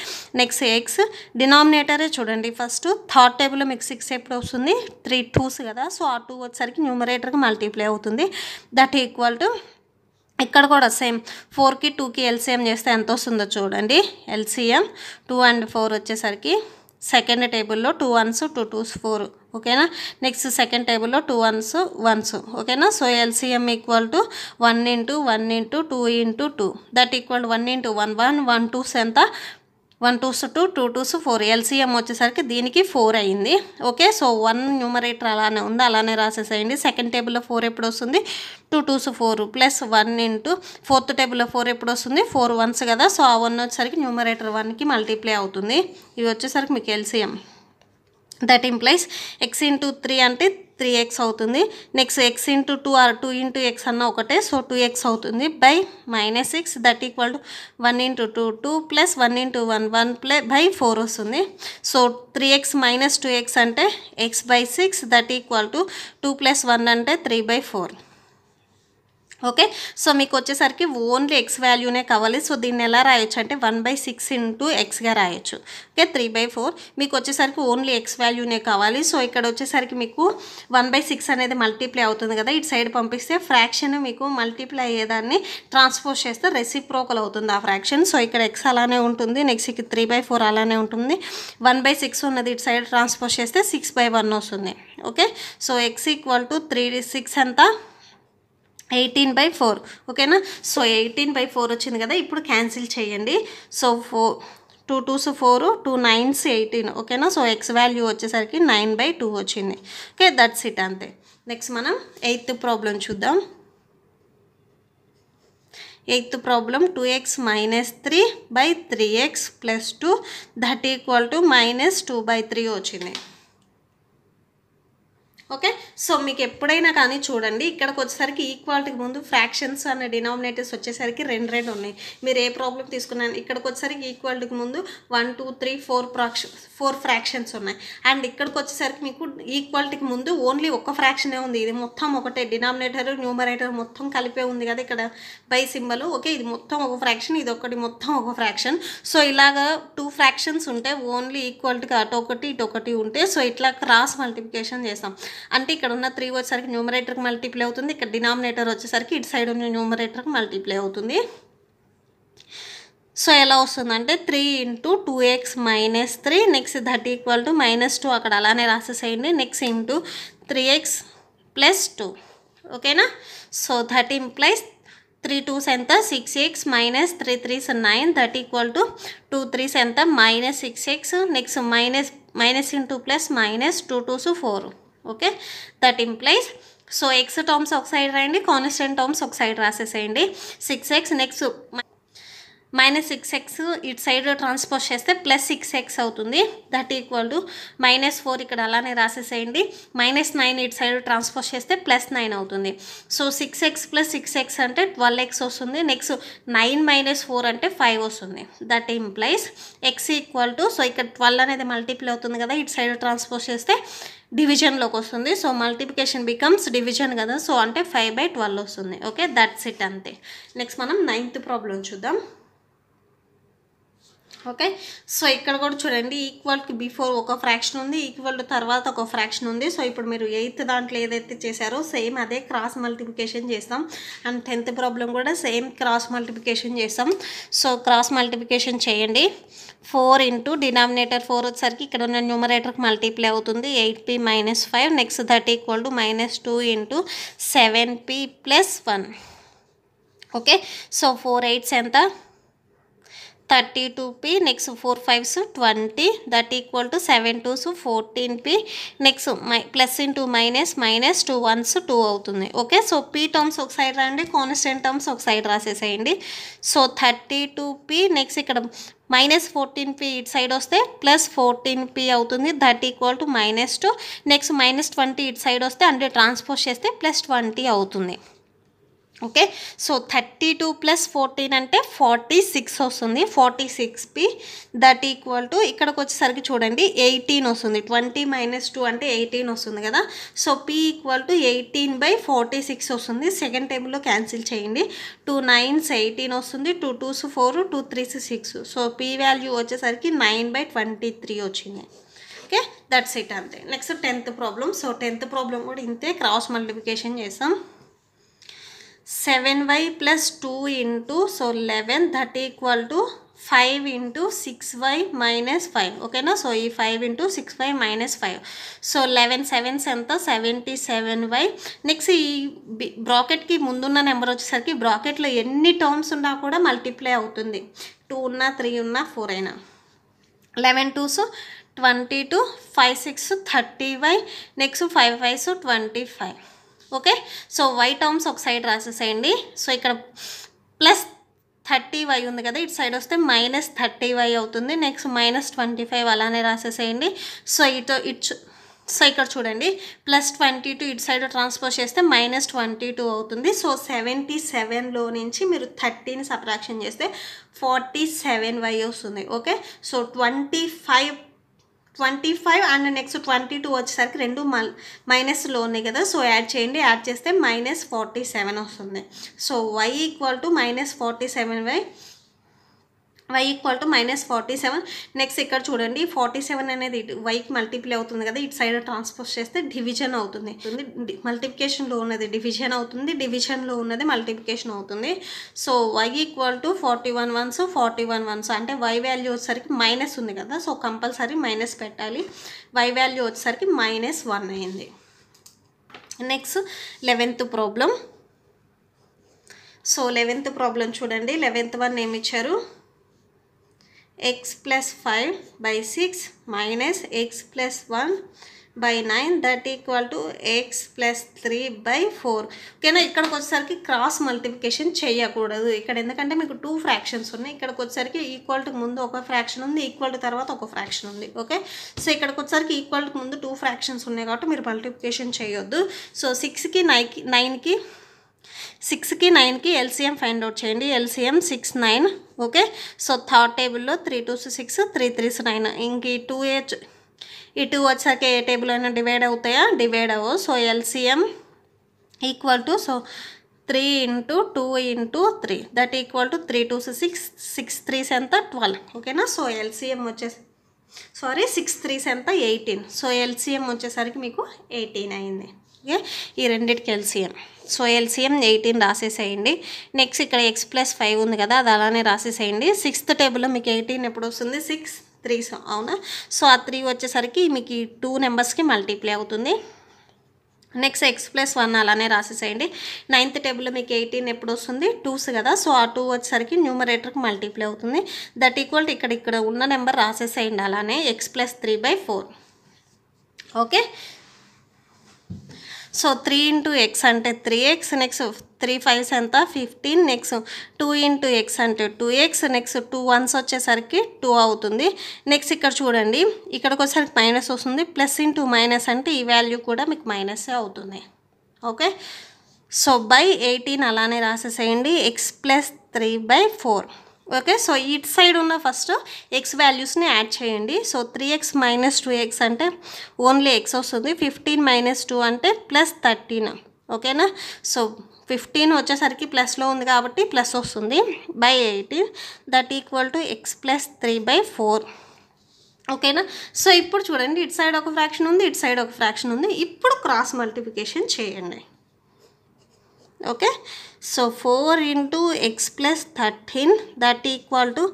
నెక్స్ట్ ఎక్స్ డినామినేటరే చూడండి ఫస్ట్ థర్డ్ టేబుల్లో మీకు సిక్స్ ఎప్పుడు వస్తుంది త్రీ టూస్ కదా సో ఆ టూ వచ్చేసరికి న్యూమరేటర్కి మల్టీప్లై అవుతుంది దట్ ఈక్వల్ టు ఇక్కడ కూడా సేమ్ ఫోర్కి టూకి ఎల్సిఎం చేస్తే ఎంత వస్తుందో చూడండి ఎల్సిఎం టూ అండ్ ఫోర్ వచ్చేసరికి సెకండ్ టేబుల్లో two ones two twos four ఓకేనా నెక్స్ట్ సెకండ్ టేబుల్లో టూ వన్స్ వన్స్ ఓకేనా so LCM equal to one into one into two into two that equal one into one one one twos ఎంత one twos two two twos four LCM వచ్చేసరికి దీనికి four అయ్యింది okay so one numerator అలానే ఉంది అలానే రాసేసేయండి second టేబుల్లో four ఎప్పుడు వస్తుంది two twos four plus one into fourth టేబుల్లో ఫోర్ ఎప్పుడు వస్తుంది ఫోర్ వన్స్ కదా సో ఆ వన్ వచ్చేసరికి న్యూమరేటర్ వన్కి మల్టీప్లై అవుతుంది ఇవి వచ్చేసరికి మీకు LCM that implies X into three అంటే త్రీ ఎక్స్ అవుతుంది next X into two or two into X అన్న ఒకటే సో టూ ఎక్స్ అవుతుంది by minus six that equal to one into two two plus one into one one play by four వస్తుంది so three X minus two X అంటే X by six that equal to two plus one అంటే three by four okay so మీకు వచ్చేసరికి only X వాల్యూనే కావాలి so దీన్ని ఎలా రాయొచ్చు అంటే వన్ బై సిక్స్ ఇంటూ ఎక్స్గా రాయొచ్చు ఓకే త్రీ బై ఫోర్ మీకు వచ్చేసరికి ఓన్లీ ఎక్స్ వాల్యూనే కావాలి సో ఇక్కడ వచ్చేసరికి మీకు వన్ బై సిక్స్ అనేది మల్టిప్లై అవుతుంది కదా ఇటు సైడ్ పంపిస్తే ఫ్రాక్షన్ మీకు మల్టిప్లై అయ్యేదాన్ని ట్రాన్స్పోజ్ చేస్తే రెసిప్రోకల్ అవుతుంది ఆ ఫ్రాక్షన్ సో ఇక్కడ ఎక్స్ అలానే ఉంటుంది నెక్స్ట్ ఇక్కడ త్రీ బై ఫోర్ అలానే ఉంటుంది వన్ బై సిక్స్ ఉన్నది ఇటు సైడ్ ట్రాన్స్పోజ్ చేస్తే సిక్స్ బై వన్ వస్తుంది okay so X equal to three six అంతా ఎయిటీన్ బై ఫోర్ ఓకేనా సో ఎయిటీన్ బై ఫోర్ వచ్చింది కదా ఇప్పుడు క్యాన్సిల్ చేయండి so four two twos four two nines eighteen ఓకేనా సో ఎక్స్ వాల్యూ వచ్చేసరికి నైన్ బై టూ వచ్చింది ఓకే దట్స్ ఇట్ అంతే నెక్స్ట్ మనం ఎయిత్ ప్రాబ్లం చూద్దాం eighth problem two x minus three by three x plus two that equal to minus two by three వచ్చింది okay so మీకు ఎప్పుడైనా కానీ చూడండి ఇక్కడికి వచ్చేసరికి ఈక్వాలిటీకి ముందు ఫ్రాక్షన్స్ అన్న డినామినేటర్స్ వచ్చేసరికి రెండు రెండు ఉన్నాయి మీరు ఏ ప్రాబ్లం తీసుకున్నాను ఇక్కడికి వచ్చేసరికి ఈక్వాలిటీకి ముందు one two three four fraction four fractions ఉన్నాయి అండ్ ఇక్కడికి వచ్చేసరికి మీకు ఈక్వాలిటీకి ముందు ఓన్లీ ఒక ఫ్రాక్షనే ఉంది ఇది మొత్తం ఒకటే డినామినేటర్ న్యూమరేటర్ మొత్తం కలిపే ఉంది కదా ఇక్కడ బై సింబల్ ఓకే ఇది మొత్తం ఒక ఫ్రాక్షన్ ఇది ఒకటి మొత్తం ఒక ఫ్రాక్షన్ సో ఇలాగా టూ ఫ్రాక్షన్స్ ఉంటే ఓన్లీ ఈక్వాలిటీకి అటు ఒకటి ఇటు ఒకటి ఉంటే సో ఇట్లా క్రాస్ మల్టిప్లికేషన్ చేస్తాం అంటే ఇక్కడ ఉన్న త్రీ వచ్చేసరికి న్యూమరేటర్కి మల్టిప్లై అవుతుంది ఇక్కడ డినామినేటర్ వచ్చేసరికి ఇటు సైడ్ ఉన్న న్యూమరేటర్కి మల్టిప్లై అవుతుంది సో ఎలా వస్తుందంటే three into two x minus three next that equal to minus two అక్కడ అలానే రాసేసేయండి next into three x plus two ఓకేనా so thirteen plus three twos ఎంత six x minus three threes nine that equal to two threes ఎంత minus six x next minus minus into plus minus two twos four okay that implies so x terms ఒక side రాయండి constant terms ఒక side రాసేసేయండి six x next minus six x ఇటు side transpose చేస్తే plus six x అవుతుంది that equal to minus four ఇక్కడ అలానే రాసేసేయండి minus nine ఇటు సైడ్ ట్రాన్స్పోజ్ చేస్తే ప్లస్ నైన్ అవుతుంది so six x plus six x అంటే ట్వెల్వ్ ఎక్స్ వస్తుంది నెక్స్ట్ నైన్ మైనస్ ఫోర్ అంటే ఫైవ్ వస్తుంది that implies X equal to so ఇక్కడ ట్వెల్వ్ అనేది మల్టిప్లై అవుతుంది కదా ఇటు సైడ్ ట్రాన్స్పోజ్ చేస్తే డివిజన్లోకి వస్తుంది సో మల్టిప్లికేషన్ బికమ్స్ డివిజన్ కదా సో అంటే ఫైవ్ బై ట్వెల్వ్ వస్తుంది ఓకే దట్స్ ఇట్ అంతే నెక్స్ట్ మనం నైన్త్ ప్రాబ్లం చూద్దాం ఓకే సో ఇక్కడ కూడా చూడండి ఈక్వల్కి బిఫోర్ ఒక ఫ్రాక్షన్ ఉంది ఈక్వల్ తర్వాత ఒక ఫ్రాక్షన్ ఉంది సో ఇప్పుడు మీరు ఎయిత్ దాంట్లో ఏదైతే చేశారో సేమ్ అదే క్రాస్ మల్టిప్లికేషన్ చేస్తాం అండ్ టెన్త్ ప్రాబ్లం కూడా సేమ్ క్రాస్ మల్టిప్లికేషన్ చేస్తాం సో క్రాస్ మల్టిప్లికేషన్ చేయండి ఫోర్ ఇంటూ డినామినేటర్ ఫోర్ వచ్చేసరికి ఇక్కడ ఉన్న న్యూమరేటర్కి మల్టీప్లై అవుతుంది eight p minus five next thirty equal to minus two into seven p plus one okay so four eights ఎంత thirty two p next four fives twenty that equal to seven twos fourteen p next my plus into minus minus two ones two అవుతుంది okay so p terms ఒక side రాయండి constant terms ఒక side రాసేసేయండి so thirty two p next ఇక్కడ minus fourteen p ఇటు side వస్తే plus fourteen p అవుతుంది that equal to minus two next minus twenty ఇటు సైడ్ వస్తే అంటే ట్రాన్స్పోజ్ చేస్తే ప్లస్ ట్వంటీ అవుతుంది okay so thirty two plus fourteen అంటే ఫార్టీ సిక్స్ వస్తుంది forty six p that equal to ఇక్కడికి వచ్చేసరికి చూడండి ఎయిటీన్ వస్తుంది ట్వంటీ మైనస్ టూ అంటే ఎయిటీన్ వస్తుంది కదా so p equal to eighteen by forty six వస్తుంది సెకండ్ టేబుల్లో క్యాన్సిల్ చేయండి టూ నైన్స్ ఎయిటీన్ వస్తుంది two twos four two threes six so p value వచ్చేసరికి నైన్ బై ట్వంటీ త్రీ వచ్చింది ఓకే దట్స్ ఇట్ అంతే next tenth problem so tenth problem కూడా ఇంతే cross multiplication చేస్తాం seven y plus two into so eleven that equal to five into six y minus five ఓకేనా so ఈ five into six y minus five so eleven sevens ఎంత seventy seven y next ఈ బ్రాకెట్కి ముందున్న number వచ్చేసరికి బ్రాకెట్లో ఎన్ని terms ఉన్నా కూడా మల్టిప్లై అవుతుంది టూ ఉన్నా త్రీ ఉన్నా ఫోర్ అయినా eleven twos twenty two five six thirty y next five fives twenty five okay so y terms ఒక సైడ్ రాసేసేయండి సో ఇక్కడ ప్లస్ థర్టీ వై ఉంది కదా ఇటు సైడ్ వస్తే మైనస్ థర్టీ వై అవుతుంది నెక్స్ట్ మైనస్ ట్వంటీ ఫైవ్ అలానే రాసేసేయండి సో ఇటు ఇటు సో ఇక్కడ చూడండి ప్లస్ ట్వంటీ టూ ఇటు సైడ్ ట్రాన్స్ఫర్ చేస్తే మైనస్ ట్వంటీ టూ అవుతుంది సో సెవెంటీ సెవెన్లో నుంచి మీరు థర్టీని సబ్ట్రాక్షన్ చేస్తే ఫార్టీ సెవెన్ వై వస్తుంది okay so twenty five twenty five and next twenty two వచ్చేసరికి రెండు మైనస్లో ఉన్నాయి కదా సో యాడ్ చేయండి యాడ్ చేస్తే మైనస్ ఫార్టీ సెవెన్ వస్తుంది so y equal to minus forty seven by y equal to minus forty seven next ఇక్కడ చూడండి ఫార్టీ సెవెన్ అనేది వైకి మల్టిప్లై అవుతుంది కదా ఇటు సైడ్ ట్రాన్స్పోజ్ చేస్తే డివిజన్ అవుతుంది మల్టిప్లికేషన్లో ఉన్నది డివిజన్ అవుతుంది డివిజన్లో ఉన్నది మల్టిప్లికేషన్ అవుతుంది so y equal to forty one ones forty one ones అంటే వై వాల్యూ వచ్చేసరికి మైనస్ ఉంది కదా సో కంపల్సరీ మైనస్ పెట్టాలి వై వాల్యూ వచ్చేసరికి మైనస్ వన్ అయింది next eleventh problem so eleventh problem చూడండి లెవెన్త్ వన్ ఏమి ఇచ్చారు x plus five by six minus x plus one by nine that equal to x plus three by four ఓకేనా ఇక్కడికి వచ్చేసరికి cross multiplication చేయకూడదు ఇక్కడ ఎందుకంటే మీకు టూ ఫ్రాక్షన్స్ ఉన్నాయి ఇక్కడికి వచ్చేసరికి ఈక్వల్కి ముందు ఒక ఫ్రాక్షన్ ఉంది ఈక్వల్ తర్వాత ఒక ఫ్రాక్షన్ ఉంది ఓకే సో ఇక్కడికి వచ్చేసరికి ఈక్వల్కి ముందు టూ ఫ్రాక్షన్స్ ఉన్నాయి కాబట్టి మీరు మల్టిప్లికేషన్ చేయొద్దు సో సిక్స్కి నైన్కి నైన్కి సిక్స్కి నైన్కి ఎల్సీఎం ఫైండ్ అవుట్ చేయండి LCM six nine okay so third టేబుల్లో three twos six three threes nine ఇంక ఈ టూ ఏ ఈ టూ వచ్చాక ఏ టేబుల్ అయినా డివైడ్ అవుతాయా డివైడ్ అవ్వవు so LCM equal to so three into two into three that equal to three two six six threes ఎంత ట్వెల్వ్ ఓకేనా సో ఎల్సిఎం వచ్చేసి సారీ సిక్స్ త్రీస్ ఎంత ఎయిటీన్ సో ఎల్సిఎం వచ్చేసరికి మీకు ఎయిటీన్ అయింది ఈ రెండిటి ఎల్సిఎం సో ఎల్సిఎం ఎయిటీన్ రాసేసేయండి నెక్స్ట్ ఇక్కడ ఎక్స్ ప్లస్ ఫైవ్ ఉంది కదా అది అలానే రాసేసేయండి సిక్స్త్ టేబుల్లో మీకు ఎయిటీన్ ఎప్పుడు వస్తుంది సిక్స్ త్రీ అవునా సో ఆ త్రీ వచ్చేసరికి మీకు ఈ టూ నెంబర్స్కి మల్టీప్లై అవుతుంది నెక్స్ట్ ఎక్స్ ప్లస్ వన్ అలానే రాసేసేయండి నైన్త్ టేబుల్లో మీకు ఎయిటీన్ ఎప్పుడు వస్తుంది టూస్ కదా సో ఆ టూ వచ్చేసరికి న్యూమరేటర్కి మల్టీప్లై అవుతుంది దట్ ఈక్వల్ ఇక్కడ ఇక్కడ ఉన్న నెంబర్ రాసేసేయండి అలానే x plus three by four okay so three into X అంటే three x next three fives ఎంత fifteen next two into X అంటే two x next two ones వచ్చేసరికి టూ అవుతుంది నెక్స్ట్ ఇక్కడ చూడండి ఇక్కడికి వచ్చేసరికి మైనస్ వస్తుంది ప్లస్ ఇంటూ మైనస్ అంటే ఈ వాల్యూ కూడా మీకు మైనసే అవుతుంది ఓకే సో బై ఎయిటీన్ అలానే రాసేసేయండి x plus three by four okay so ఇటు సైడ్ ఉన్న ఫస్ట్ ఎక్స్ వాల్యూస్ని యాడ్ చేయండి so three X minus two X అంటే ఓన్లీ ఎక్స్ వస్తుంది ఫిఫ్టీన్ మైనస్ టూ అంటే ప్లస్ థర్టీన్ ఓకేనా సో ఫిఫ్టీన్ వచ్చేసరికి ప్లస్లో ఉంది కాబట్టి ప్లస్ వస్తుంది by eighteen that equal to x plus three by four ఓకేనా సో ఇప్పుడు చూడండి ఇటు సైడ్ ఒక ఫ్రాక్షన్ ఉంది ఇటు సైడ్ ఒక ఫ్రాక్షన్ ఉంది ఇప్పుడు క్రాస్ మల్టిప్లికేషన్ చేయండి okay so four into x plus thirteen that equal to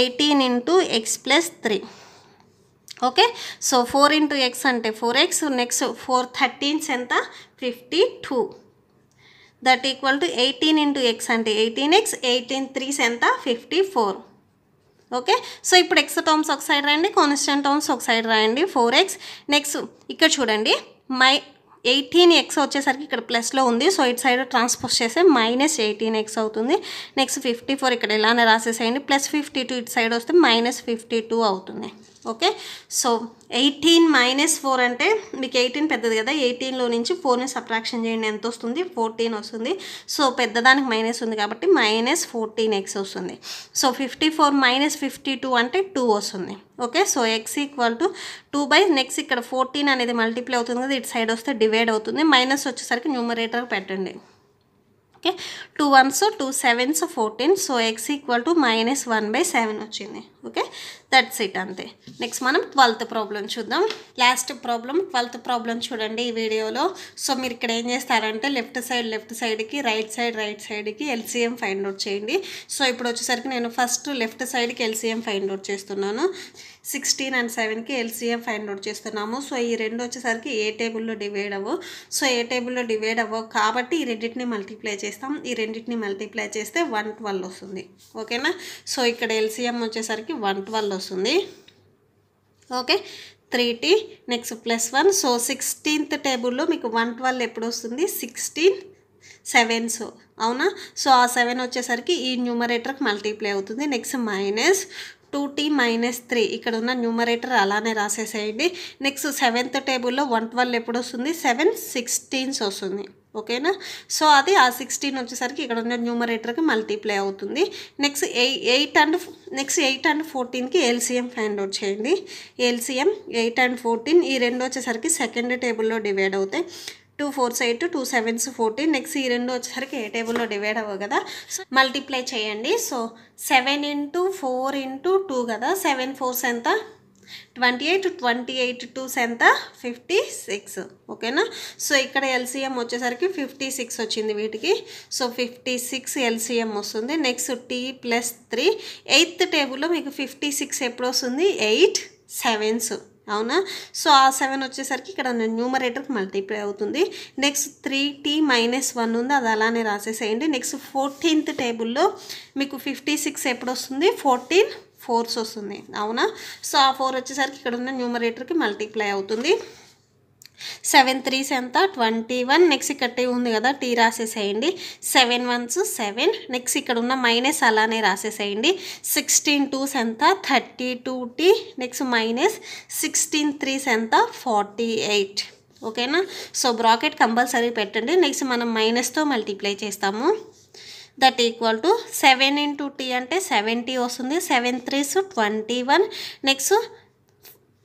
eighteen into x plus three okay so four into X అంటే four X next four thirteens ఎంత fifty two that equal to eighteen into X అంటే eighteen x eighteen threes ఎంత fifty four okay so ఇప్పుడు x terms ఒక side రాయండి constant terms ఒక side రాయండి four X next ఇక్కడ చూడండి మై ఎయిటీన్ ఎక్స్ వచ్చేసరికి ఇక్కడ ప్లస్లో ఉంది సో ఇటు సైడ్ ట్రాన్స్పోజ్ చేస్తే మైనస్ ఎయిటీన్ ఎక్స్ అవుతుంది నెక్స్ట్ ఫిఫ్టీ ఫోర్ ఇక్కడ ఇలానే రాసేసేయండి ప్లస్ ఫిఫ్టీ టూ ఇటు సైడ్ వస్తే మైనస్ ఫిఫ్టీ టూ అవుతుంది okay so eighteen minus four అంటే మీకు ఎయిటీన్ పెద్దది కదా ఎయిటీన్లో నుంచి ఫోర్ని సబ్ట్రాక్షన్ చేయండి ఎంత వస్తుంది ఫోర్టీన్ వస్తుంది సో పెద్దదానికి మైనస్ ఉంది కాబట్టి మైనస్ ఫోర్టీన్ ఎక్స్ వస్తుంది so fifty four minus fifty two అంటే టూ వస్తుంది okay so X equal to two by next ఇక్కడ ఫోర్టీన్ అనేది మల్టిప్లై అవుతుంది కదా ఇటు సైడ్ వస్తే డివైడ్ అవుతుంది మైనస్ వచ్చేసరికి న్యూమరేటర్ పెట్టండి okay two ones two sevens fourteen so X equal to minus one by seven వచ్చింది ఓకే దట్స్ ఇట్ అంతే నెక్స్ట్ మనం ట్వెల్త్ ప్రాబ్లం చూద్దాం లాస్ట్ ప్రాబ్లం ట్వెల్త్ ప్రాబ్లం చూడండి ఈ వీడియోలో సో మీరు ఇక్కడ ఏం చేస్తారంటే లెఫ్ట్ సైడ్ లెఫ్ట్ సైడ్కి రైట్ సైడ్ రైట్ సైడ్కి ఎల్సీఎం ఫైండ్ అవుట్ చేయండి సో ఇప్పుడు వచ్చేసరికి నేను ఫస్ట్ లెఫ్ట్ సైడ్కి ఎల్సీఎం ఫైండ్ అవుట్ చేస్తున్నాను సిక్స్టీన్ అండ్ సెవెన్కి ఎల్సీఎం ఫైండ్ అవుట్ చేస్తున్నాము సో ఈ రెండు వచ్చేసరికి ఏ టేబుల్లో డివైడ్ అవ్వవు సో ఏ టేబుల్లో డివైడ్ అవ్వవు కాబట్టి ఈ రెండింటిని మల్టిప్లై చేస్తాం ఈ రెండింటిని మల్టిప్లై చేస్తే వన్ ట్వెల్వ్ వస్తుంది ఓకేనా సో ఇక్కడ ఎల్సీఎం వచ్చేసరికి మనకి వన్ ట్వెల్వ్ వస్తుంది okay three t next plus one so sixteenth టేబుల్లో మీకు వన్ ట్వెల్వ్ ఎప్పుడు వస్తుంది సిక్స్టీన్ సెవెన్స్ అవునా సో ఆ సెవెన్ వచ్చేసరికి ఈ న్యూమరేటర్కి మల్టీప్లై అవుతుంది next minus two tea minus three ఇక్కడ ఉన్న న్యూమరేటర్ అలానే రాసేసేయండి నెక్స్ట్ సెవెంత్ టేబుల్లో వన్ ట్వెల్వ్ ఎప్పుడు వస్తుంది సెవెన్ సిక్స్టీన్స్ వస్తుంది ఓకేనా సో అది ఆ సిక్స్టీన్ వచ్చేసరికి ఇక్కడ ఉన్న న్యూమరేటర్కి మల్టీప్లై అవుతుంది next eight and next eight and ఫోర్టీన్కి ఎల్సిఎం ఫైండ్ అవుట్ చేయండి ఎల్సిఎం ఎయిట్ అండ్ ఫోర్టీన్ ఈ రెండు వచ్చేసరికి సెకండ్ టేబుల్లో డివైడ్ అవుతాయి two fours eight two sevens fourteen next ఈ రెండు వచ్చేసరికి ఏ టేబుల్లో డివైడ్ అవ్వ కదా సో మల్టిప్లై చేయండి so seven into four into two కదా సెవెన్ ఫోర్స్ ఎంత twenty eight twenty eight twos ఎంత ఫిఫ్టీ సిక్స్ ఓకేనా సో ఇక్కడ ఎల్సీఎం వచ్చేసరికి ఫిఫ్టీ సిక్స్ వచ్చింది వీటికి సో ఫిఫ్టీ సిక్స్ ఎల్సీఎం వస్తుంది next T plus three eighth టేబుల్లో మీకు ఫిఫ్టీ సిక్స్ ఎప్పుడు వస్తుంది ఎయిట్ సెవెన్స్ అవునా సో ఆ సెవెన్ వచ్చేసరికి ఇక్కడ న్యూమరేటర్కి మల్టీప్లై అవుతుంది next three T minus one ఉంది అది అలానే రాసేసేయండి నెక్స్ట్ ఫోర్టీన్త్ టేబుల్లో మీకు ఫిఫ్టీ సిక్స్ ఎప్పుడు వస్తుంది ఫోర్టీన్ ఫోర్స్ వస్తుంది అవునా సో ఆ ఫోర్ వచ్చేసరికి ఇక్కడ ఉన్న న్యూమరేటర్కి మల్టిప్లై అవుతుంది సెవెన్ త్రీస్ ఎంత ట్వంటీ వన్ నెక్స్ట్ ఇక్కడ టీ ఉంది కదా టీ రాసేసేయండి సెవెన్ వన్స్ సెవెన్ నెక్స్ట్ ఇక్కడ ఉన్న మైనస్ అలానే రాసేసేయండి సిక్స్టీన్ టూస్ ఎంత thirty two T next minus sixteen threes ఎంత ఫార్టీ ఎయిట్ ఓకేనా సో బ్రాకెట్ కంపల్సరీ పెట్టండి నెక్స్ట్ మనం మైనస్తో మల్టిప్లై చేస్తాము that equal to seven into T అంటే సెవెంటీ వస్తుంది seven threes twenty one next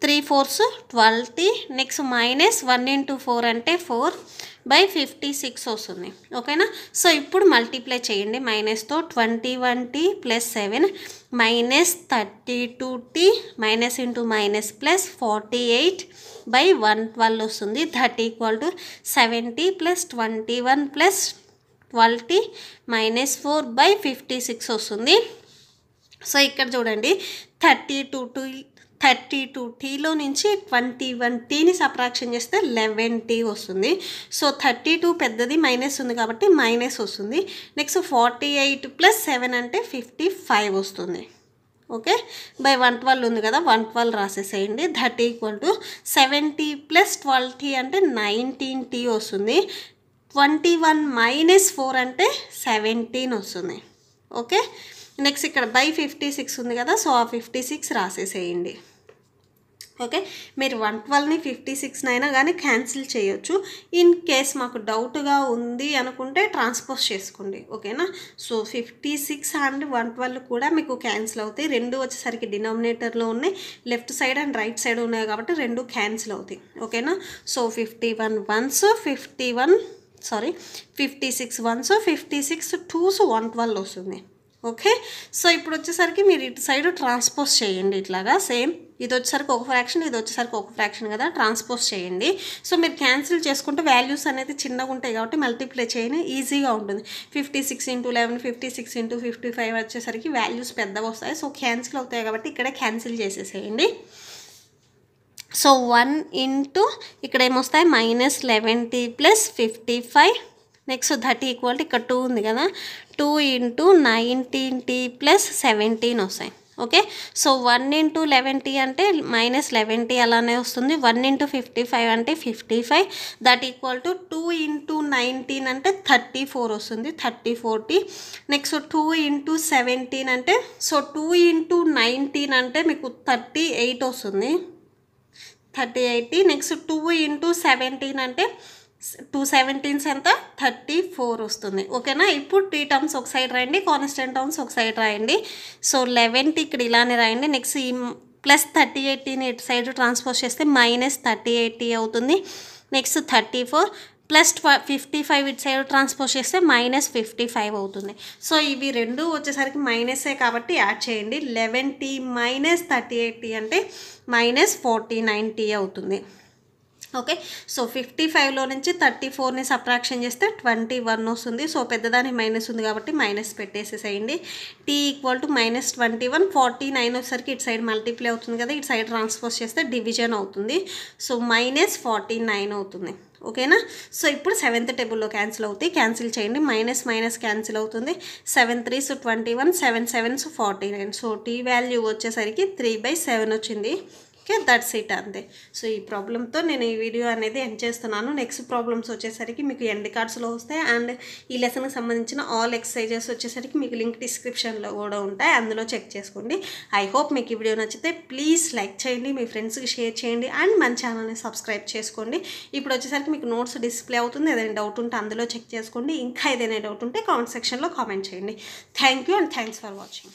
three fours twelve T next minus one into four అంటే four by fifty six వస్తుంది ఓకేనా సో ఇప్పుడు మల్టీప్లై చేయండి మైనస్తో twenty one T plus seven minus thirty two tea minus into minus plus forty eight by one twelve వస్తుంది thirty equal to seventy plus twenty one plus twelve T minus four by fifty six వస్తుంది so ఇక్కడ చూడండి thirty two two thirty two టీలో నుంచి twenty one టీని subtraction చేస్తే eleven T వస్తుంది so thirty two పెద్దది మైనస్ ఉంది కాబట్టి మైనస్ వస్తుంది next forty eight plus seven అంటే ఫిఫ్టీ ఫైవ్ వస్తుంది ఓకే బై వన్ ట్వెల్వ్ ఉంది కదా వన్ ట్వెల్వ్ రాసేసేయండి thirty equal to seventy plus twelve T అంటే నైన్టీన్ టీ వస్తుంది ట్వంటీ వన్ మైనస్ ఫోర్ అంటే సెవెంటీన్ వస్తుంది ఓకే నెక్స్ట్ ఇక్కడ బై ఫిఫ్టీ సిక్స్ ఉంది కదా సో ఆ ఫిఫ్టీ సిక్స్ రాసేసేయండి ఓకే మీరు వన్ ట్వెల్వ్ని ఫిఫ్టీ సిక్స్ అయినా కానీ క్యాన్సిల్ చేయొచ్చు ఇన్ కేస్ మాకు డౌట్గా ఉంది అనుకుంటే ట్రాన్స్పోజ్ చేసుకోండి ఓకేనా so fifty six and one twelve కూడా మీకు క్యాన్సిల్ అవుతాయి రెండు వచ్చేసరికి డినామినేటర్లో ఉన్నాయి left side and right side ఉన్నాయి కాబట్టి రెండు క్యాన్సిల్ అవుతాయి ఓకేనా so fifty one ones fifty one sorry fifty six ones fifty six twos one twelve వస్తుంది ఓకే సో ఇప్పుడు వచ్చేసరికి మీరు ఇటు సైడ్ ట్రాన్స్పోజ్ చేయండి ఇట్లాగా సేమ్ ఇది వచ్చేసరికి ఒక ఫ్రాక్షన్ ఇది వచ్చేసరికి ఒక ఫ్రాక్షన్ కదా ట్రాన్స్పోజ్ చేయండి సో మీరు క్యాన్సిల్ చేసుకుంటే వాల్యూస్ అనేది చిన్నగా ఉంటాయి కాబట్టి మల్టిప్లై చేయని ఈజీగా ఉంటుంది fifty six into eleven fifty six into fifty five వచ్చేసరికి వాల్యూస్ పెద్దగా వస్తాయి సో క్యాన్సిల్ అవుతాయి కాబట్టి ఇక్కడే క్యాన్సిల్ చేసేసేయండి సో వన్ ఇంటూ ఇక్కడ ఏమొస్తాయి minus eleven T plus fifty five next thirty equal ఇక్కడ టూ ఉంది కదా two into nineteen T plus seventeen వస్తాయి okay so one into eleven T అంటే మైనస్ లెవెంటీ అలానే వస్తుంది వన్ ఇంటూ ఫిఫ్టీ ఫైవ్ అంటే fifty five that equal to two into nineteen అంటే thirty four వస్తుంది thirty four T next two into seventeen అంటే so two into nineteen అంటే మీకు thirty eight వస్తుంది thirty eighty next two into seventeen అంటే two seventeens ఎంత thirty four వస్తుంది ఓకేనా ఇప్పుడు టీ టర్మ్స్ ఒక సైడ్ రాయండి కాన్స్టెంట్ టర్మ్స్ ఒక సైడ్ రాయండి సో లెవెన్టీ ఇక్కడ ఇలానే రాయండి నెక్స్ట్ ఈ ప్లస్ థర్టీ ఎయిటీని ఇటు సైడ్ ట్రాన్స్పోజ్ చేస్తే మైనస్ థర్టీ ఎయిటీ అవుతుంది next thirty four plus fifty five ఇటు సైడ్ ట్రాన్స్పోజ్ చేస్తే మైనస్ ఫిఫ్టీ ఫైవ్ అవుతుంది సో ఇవి రెండు వచ్చేసరికి మైనసే కాబట్టి యాడ్ చేయండి eleven T minus thirty eight T అంటే మైనస్ ఫార్టీ నైన్ టీ అవుతుంది ఓకే సో ఫిఫ్టీ ఫైవ్లో నుంచి థర్టీ ఫోర్ని సప్రాక్షన్ చేస్తే ట్వంటీ వన్ వస్తుంది సో పెద్దదాని మైనస్ ఉంది కాబట్టి మైనస్ పెట్టేసేసేయండి T equal to minus twenty one forty nine వచ్చేసరికి ఇటు సైడ్ మల్టిప్లై అవుతుంది కదా ఇటు సైడ్ ట్రాన్స్పోజ్ చేస్తే డివిజన్ అవుతుంది సో మైనస్ ఫార్టీ నైన్ అవుతుంది ఓకేనా సో ఇప్పుడు సెవెంత్ టేబుల్లో క్యాన్సిల్ అవుతాయి క్యాన్సిల్ చేయండి మైనస్ మైనస్ క్యాన్సిల్ అవుతుంది seven threes twenty one seven sevens forty nine so T value వచ్చేసరికి త్రీ బై సెవెన్ వచ్చింది ఓకే దట్స్ ఇట్ అంతే సో ఈ ప్రాబ్లంతో నేను ఈ వీడియో అనేది ఎండ్ చేస్తున్నాను నెక్స్ట్ ప్రాబ్లమ్స్ వచ్చేసరికి మీకు ఎండ్ కార్డ్స్లో వస్తాయి అండ్ ఈ లెసన్కి సంబంధించిన ఆల్ ఎక్సర్సైజెస్ వచ్చేసరికి మీకు లింక్ డిస్క్రిప్షన్లో కూడా ఉంటాయి అందులో చెక్ చేసుకోండి ఐ హోప్ మీకు ఈ వీడియో నచ్చితే ప్లీజ్ లైక్ చేయండి మీ ఫ్రెండ్స్కి షేర్ చేయండి అండ్ మన ఛానల్ని సబ్స్క్రైబ్ చేసుకోండి ఇప్పుడు వచ్చేసరికి మీకు నోట్స్ డిస్ప్లే అవుతుంది ఏదైనా డౌట్ ఉంటే అందులో చెక్ చేసుకోండి ఇంకా ఏదైనా డౌట్ ఉంటే కామెంట్ సెక్షన్లో కామెంట్ చేయండి thank you and thanks for watching